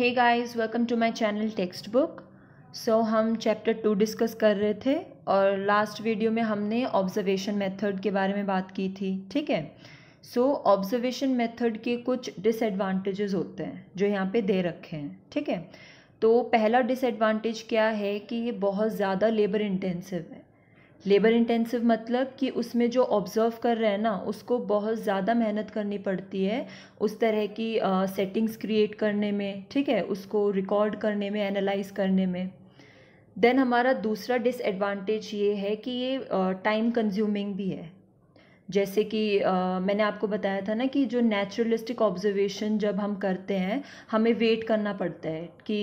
hey guys welcome to my channel text book so हम chapter to discuss कर रहे थे और लास्ट वीडियो में हमने ऑब्जर्वेशन मेथड के बारे में बात की थी ठीक है सो ऑब्जर्वेशन मेथड के कुछ डिसएडवांटेजेस होते हैं जो यहाँ पे दे रखे हैं ठीक है तो पहला डिसएडवांटेज क्या है कि ये बहुत ज़्यादा लेबर इंटेंसिव है लेबर इंटेंसिव मतलब कि उसमें जो ऑब्ज़र्व कर रहे हैं ना उसको बहुत ज़्यादा मेहनत करनी पड़ती है उस तरह की सेटिंग्स uh, क्रिएट करने में ठीक है उसको रिकॉर्ड करने में एनालाइज करने में देन हमारा दूसरा डिसएडवांटेज ये है कि ये टाइम uh, कंज्यूमिंग भी है जैसे कि मैंने आपको बताया था ना कि जो नेचुरलिस्टिक ऑब्जर्वेशन जब हम करते हैं हमें वेट करना पड़ता है कि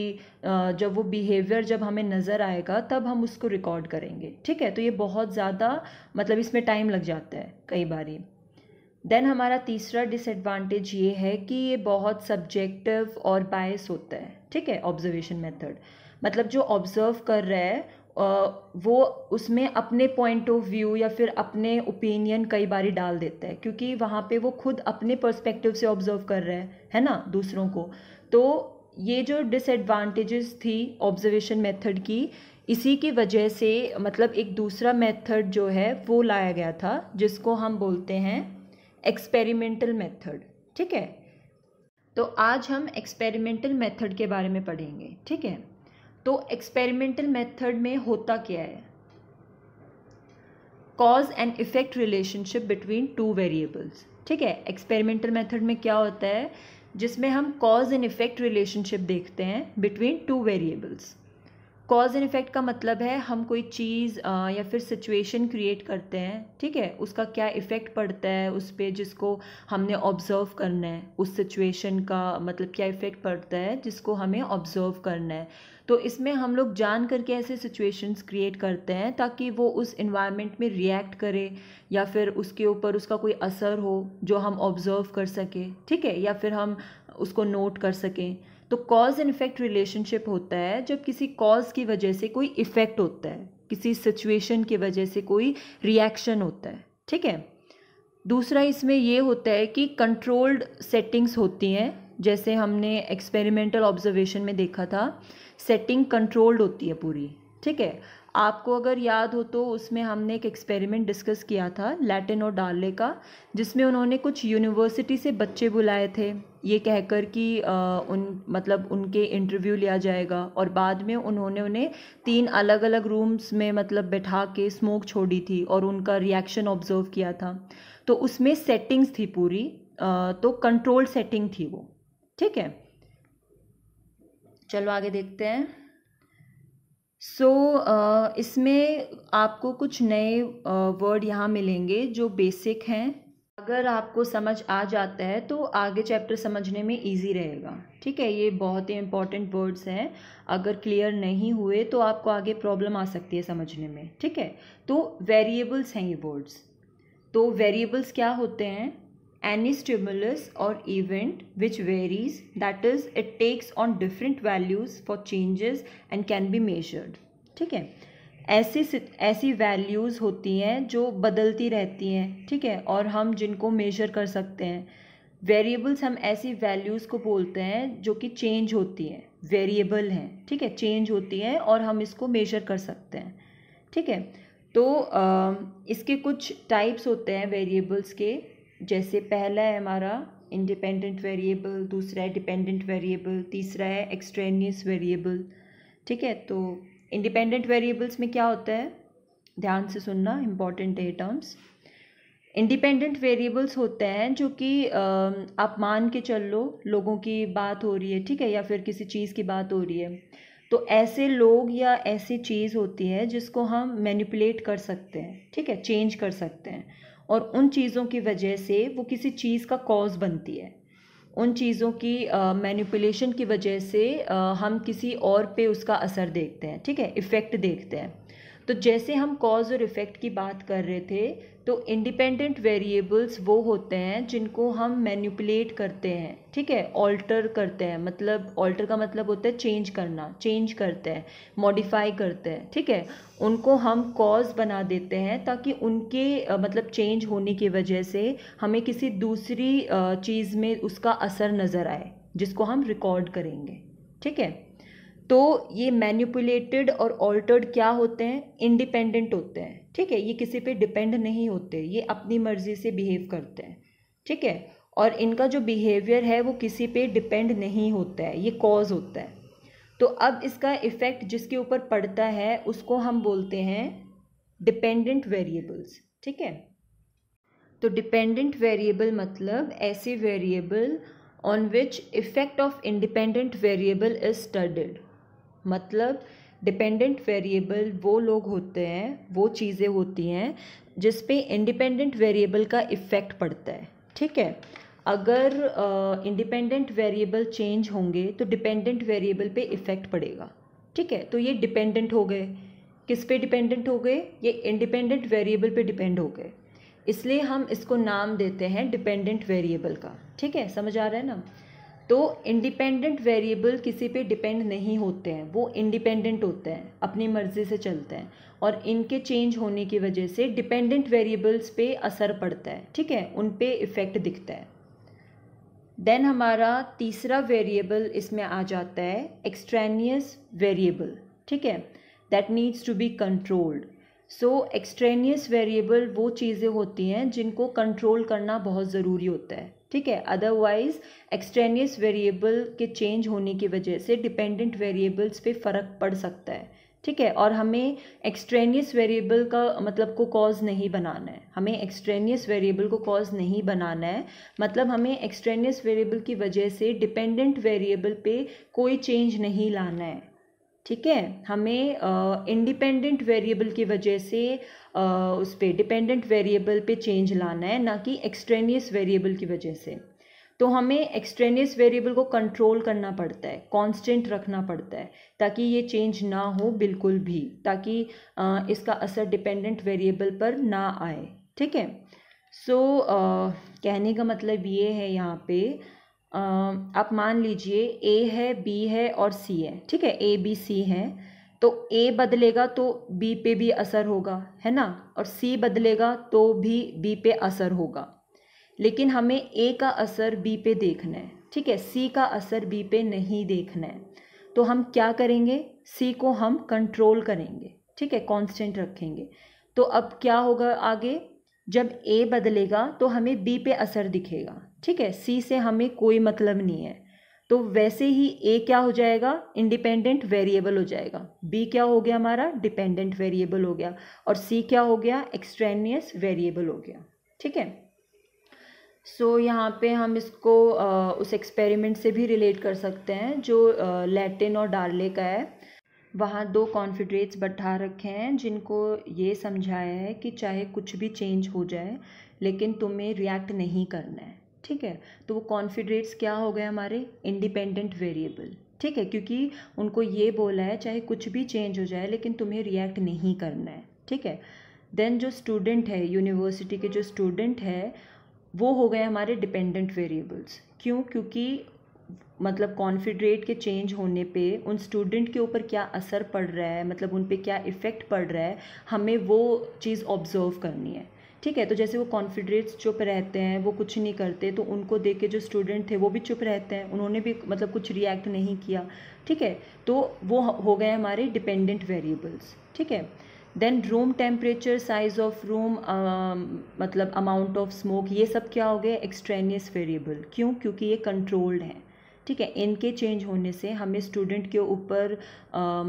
जब वो बिहेवियर जब हमें नज़र आएगा तब हम उसको रिकॉर्ड करेंगे ठीक है तो ये बहुत ज़्यादा मतलब इसमें टाइम लग जाता है कई बारी देन हमारा तीसरा डिसएडवांटेज ये है कि ये बहुत सब्जेक्टिव और बायस होता है ठीक है ऑब्जर्वेशन मेथड मतलब जो ऑब्जर्व कर रहा है वो उसमें अपने पॉइंट ऑफ व्यू या फिर अपने ओपिनियन कई बार डाल देता है क्योंकि वहाँ पे वो खुद अपने पर्सपेक्टिव से ऑब्जर्व कर रहा है है ना दूसरों को तो ये जो डिसएडवांटेजेस थी ऑब्जर्वेशन मेथड की इसी की वजह से मतलब एक दूसरा मेथड जो है वो लाया गया था जिसको हम बोलते हैं एक्सपेरिमेंटल मेथड ठीक है तो आज हम एक्सपेरिमेंटल मेथड के बारे में पढ़ेंगे ठीक है तो एक्सपेरिमेंटल मेथड में होता क्या है cause and effect relationship between two variables ठीक है एक्सपेरिमेंटल मेथड में क्या होता है जिसमें हम कॉज एंड इफेक्ट रिलेशनशिप देखते हैं between two variables cause and effect का मतलब है हम कोई चीज़ या फिर सिचुएशन क्रिएट करते हैं ठीक है उसका क्या इफ़ेक्ट पड़ता है उस पर जिसको हमने ऑब्ज़र्व करना है उस सिचुएशन का मतलब क्या इफ़ेक्ट पड़ता है जिसको हमें ऑब्ज़र्व करना है तो इसमें हम लोग जान करके ऐसे सिचुएशंस क्रिएट करते हैं ताकि वो उस इन्वायरमेंट में रिएक्ट करे या फिर उसके ऊपर उसका कोई असर हो जो हम ऑब्ज़र्व कर सकें ठीक है या फिर हम उसको नोट कर सकें तो कॉज एंड इफ़ेक्ट रिलेशनशिप होता है जब किसी कॉज की वजह से कोई इफ़ेक्ट होता है किसी सिचुएशन की वजह से कोई रिएक्शन होता है ठीक है दूसरा इसमें ये होता है कि कंट्रोल्ड सेटिंग्स होती हैं जैसे हमने एक्सपेरिमेंटल ऑब्जर्वेशन में देखा था सेटिंग कंट्रोल्ड होती है पूरी ठीक है आपको अगर याद हो तो उसमें हमने एक एक्सपेरिमेंट डिस्कस किया था लैटिन और डाले का जिसमें उन्होंने कुछ यूनिवर्सिटी से बच्चे बुलाए थे ये कहकर कि उन मतलब उनके इंटरव्यू लिया जाएगा और बाद में उन्होंने उन्हें तीन अलग अलग रूम्स में मतलब बैठा के स्मोक छोड़ी थी और उनका रिएक्शन ऑब्जर्व किया था तो उसमें सेटिंग्स थी पूरी आ, तो कंट्रोल सेटिंग थी वो ठीक है चलो आगे देखते हैं सो so, uh, इसमें आपको कुछ नए वर्ड uh, यहाँ मिलेंगे जो बेसिक हैं अगर आपको समझ आ जाता है तो आगे चैप्टर समझने में इजी रहेगा ठीक है ये बहुत ही इंपॉर्टेंट वर्ड्स हैं अगर क्लियर नहीं हुए तो आपको आगे प्रॉब्लम आ सकती है समझने में ठीक है तो वेरिएबल्स हैं ये वर्ड्स तो वेरिएबल्स क्या होते हैं any stimulus or event which varies that is it takes on different values for changes and can be measured ठीक है ऐसी ऐसी वैल्यूज़ होती हैं जो बदलती रहती हैं ठीक है और हम जिनको मेजर कर सकते हैं वेरिएबल्स हम ऐसी वैल्यूज़ को बोलते हैं जो कि चेंज होती हैं वेरिएबल हैं ठीक है चेंज होती हैं और हम इसको मेजर कर सकते हैं ठीक है तो आ, इसके कुछ टाइप्स होते हैं वेरिएबल्स के जैसे पहला है हमारा इंडिपेंडेंट वेरिएबल दूसरा है डिपेंडेंट वेरिएबल तीसरा है एक्सट्रेनियस वेरिएबल ठीक है तो इंडिपेंडेंट वेरिएबल्स में क्या होता है ध्यान से सुनना इम्पॉर्टेंट है टर्म्स इंडिपेंडेंट वेरिएबल्स होते हैं जो कि आप मान के चल लो लोगों की बात हो रही है ठीक है या फिर किसी चीज़ की बात हो रही है तो ऐसे लोग या ऐसी चीज़ होती है जिसको हम मैनिपुलेट कर सकते हैं ठीक है चेंज कर सकते हैं और उन चीज़ों की वजह से वो किसी चीज़ का कॉज बनती है उन चीज़ों की मैनिपुलेशन की वजह से uh, हम किसी और पे उसका असर देखते हैं ठीक है इफ़ेक्ट देखते हैं तो जैसे हम कॉज़ और इफ़ेक्ट की बात कर रहे थे तो इंडिपेंडेंट वेरिएबल्स वो होते हैं जिनको हम मैन्यूपुलेट करते हैं ठीक है ऑल्टर करते हैं मतलब ऑल्टर का मतलब होता है चेंज करना चेंज करते हैं मॉडिफाई करते हैं ठीक है उनको हम कॉज बना देते हैं ताकि उनके मतलब चेंज होने की वजह से हमें किसी दूसरी चीज़ में उसका असर नज़र आए जिसको हम रिकॉर्ड करेंगे ठीक है तो ये मैन्यूपुलेटेड और ऑल्टर्ड क्या होते हैं इंडिपेंडेंट होते हैं ठीक है ये किसी पे डिपेंड नहीं होते ये अपनी मर्जी से बिहेव करते हैं ठीक है और इनका जो बिहेवियर है वो किसी पे डिपेंड नहीं होता है ये कॉज होता है तो अब इसका इफ़ेक्ट जिसके ऊपर पड़ता है उसको हम बोलते हैं डिपेंडेंट वेरिएबल्स ठीक है तो डिपेंडेंट वेरिएबल मतलब ऐसे variable on which effect of independent variable is studied मतलब डिपेंडेंट वेरिएबल वो लोग होते हैं वो चीज़ें होती हैं जिस पे इंडिपेंडेंट वेरिएबल का इफ़ेक्ट पड़ता है ठीक है अगर इंडिपेंडेंट वेरिएबल चेंज होंगे तो डिपेंडेंट वेरिएबल पे इफ़ेक्ट पड़ेगा ठीक है तो ये डिपेंडेंट हो गए किस पे डिपेंडेंट हो गए ये इंडिपेंडेंट वेरिएबल पे डिपेंड हो गए इसलिए हम इसको नाम देते हैं डिपेंडेंट वेरिएबल का ठीक है समझ आ रहा है ना तो इंडिपेंडेंट वेरिएबल किसी पे डिपेंड नहीं होते हैं वो इंडिपेंडेंट होते हैं अपनी मर्ज़ी से चलते हैं और इनके चेंज होने की वजह से डिपेंडेंट वेरिएबल्स पे असर पड़ता है ठीक है उन पे इफ़ेक्ट दिखता है देन हमारा तीसरा वेरिएबल इसमें आ जाता है एक्सट्रेनियस वेरिएबल ठीक है that needs to be controlled so extraneous variable वो चीज़ें होती हैं जिनको कंट्रोल करना बहुत ज़रूरी होता है ठीक है अदरवाइज एक्सट्रेनियस वेरिएबल के चेंज होने की वजह से डिपेंडेंट वेरिएबल्स पे फ़र्क पड़ सकता है ठीक है और हमें एक्सट्रेनियस वेरिएबल का मतलब को कॉज नहीं बनाना है हमें एक्सट्रेनियस वेरिएबल को कॉज नहीं बनाना है मतलब हमें एक्सट्रेनियस वेरिएबल की वजह से डिपेंडेंट वेरिएबल पे कोई चेंज नहीं लाना है ठीक है हमें इंडिपेंडेंट वेरिएबल की वजह से uh, उस पर डिपेंडेंट वेरिएबल पे चेंज लाना है ना कि एक्सट्रेनियस वेरिएबल की वजह से तो हमें एक्सट्रेनियस वेरिएबल को कंट्रोल करना पड़ता है कांस्टेंट रखना पड़ता है ताकि ये चेंज ना हो बिल्कुल भी ताकि uh, इसका असर डिपेंडेंट वेरिएबल पर ना आए ठीक है सो so, कहने का मतलब ये है यहाँ पर आप मान लीजिए ए है बी है और सी है ठीक है ए बी सी है तो ए बदलेगा तो बी पे भी असर होगा है ना और सी बदलेगा तो भी बी पे असर होगा लेकिन हमें ए का असर बी पे देखना है ठीक है सी का असर बी पे नहीं देखना है तो हम क्या करेंगे सी को हम कंट्रोल करेंगे ठीक है कांस्टेंट रखेंगे तो अब क्या होगा आगे जब ए बदलेगा तो हमें बी पे असर दिखेगा ठीक है सी से हमें कोई मतलब नहीं है तो वैसे ही ए क्या हो जाएगा इंडिपेंडेंट वेरिएबल हो जाएगा बी क्या हो गया हमारा डिपेंडेंट वेरिएबल हो गया और सी क्या हो गया एक्सट्रेनियस वेरिएबल हो गया ठीक है सो so, यहाँ पे हम इसको आ, उस एक्सपेरिमेंट से भी रिलेट कर सकते हैं जो लैटिन और डार्ले का है वहाँ दो कॉन्फिडरेट्स बैठा रखे हैं जिनको ये समझाया है कि चाहे कुछ भी चेंज हो जाए लेकिन तुम्हें रिएक्ट नहीं करना है ठीक है तो वो कॉन्फिडरेट्स क्या हो गए हमारे इंडिपेंडेंट वेरिएबल ठीक है क्योंकि उनको ये बोला है चाहे कुछ भी चेंज हो जाए लेकिन तुम्हें रिएक्ट नहीं करना है ठीक है देन जो स्टूडेंट है यूनिवर्सिटी के जो स्टूडेंट है वो हो गए हमारे डिपेंडेंट वेरिएबल्स क्यों क्योंकि मतलब कॉन्फिड्रेट के चेंज होने पे उन स्टूडेंट के ऊपर क्या असर पड़ रहा है मतलब उन पे क्या इफ़ेक्ट पड़ रहा है हमें वो चीज़ ऑब्जर्व करनी है ठीक है तो जैसे वो कॉन्फिडेंट्स चुप रहते हैं वो कुछ नहीं करते तो उनको देख के जो स्टूडेंट थे वो भी चुप रहते हैं उन्होंने भी मतलब कुछ रिएक्ट नहीं किया ठीक है तो वो हो गए हमारे डिपेंडेंट वेरिएबल्स ठीक है then room temperature size of room मतलब अमाउंट ऑफ स्मोक ये सब क्या हो गए एक्सट्रेनियस वेरिएबल क्यों क्योंकि ये कंट्रोल्ड हैं ठीक है इनके चेंज होने से हमें स्टूडेंट के ऊपर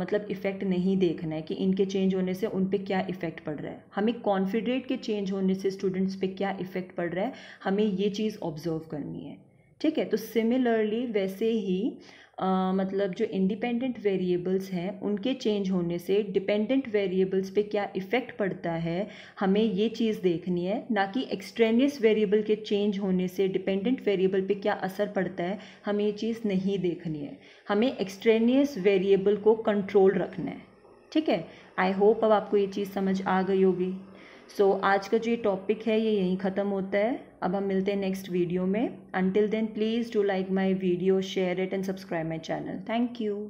मतलब इफ़ेक्ट नहीं देखना है कि इनके चेंज होने से उन पर क्या इफ़ेक्ट पड़ रहा है हमें कॉन्फिडेंट के चेंज होने से स्टूडेंट्स पे क्या इफ़ेक्ट पड़ रहा है हमें ये चीज़ ऑब्जर्व करनी है ठीक है तो सिमिलरली वैसे ही आ, मतलब जो इंडिपेंडेंट वेरिएबल्स हैं उनके चेंज होने से डिपेंडेंट वेरिएबल्स पे क्या इफ़ेक्ट पड़ता है हमें ये चीज़ देखनी है ना कि एक्सट्रेनियस वेरिएबल के चेंज होने से डिपेंडेंट वेरिएबल पे क्या असर पड़ता है हमें ये चीज़ नहीं देखनी है हमें एक्सट्रेनियस वेरिएबल को कंट्रोल रखना है ठीक है आई होप अब आपको ये चीज़ समझ आ गई होगी सो so, आज का जो ये टॉपिक है ये यहीं ख़त्म होता है अब हम मिलते हैं नेक्स्ट वीडियो में until then please do like my video share it and subscribe my channel thank you